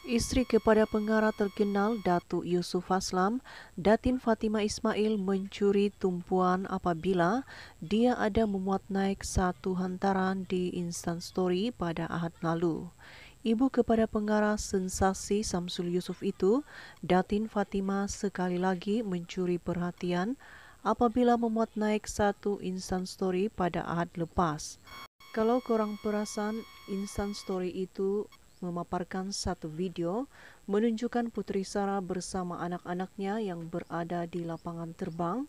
Istri kepada pengarah terkenal Datuk Yusuf Aslam, Datin Fatima Ismail mencuri tumpuan apabila dia ada memuat naik satu hantaran di Instant Story pada Ahad lalu. Ibu kepada pengarah sensasi Samsul Yusuf itu, Datin Fatima sekali lagi mencuri perhatian apabila memuat naik satu Instant Story pada Ahad lepas. Kalau kurang perasan, Instant Story itu memaparkan satu video menunjukkan Putri Sarah bersama anak-anaknya yang berada di lapangan terbang.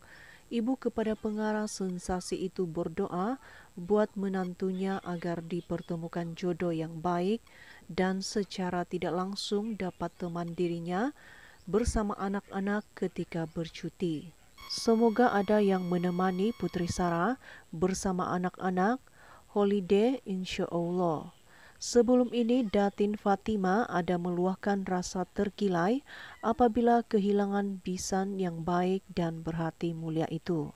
Ibu kepada pengarah sensasi itu berdoa buat menantunya agar dipertemukan jodoh yang baik dan secara tidak langsung dapat teman dirinya bersama anak-anak ketika bercuti. Semoga ada yang menemani Putri Sarah bersama anak-anak holiday insya Allah. Sebelum ini, Datin Fatima ada meluahkan rasa terkilai apabila kehilangan bisan yang baik dan berhati mulia itu.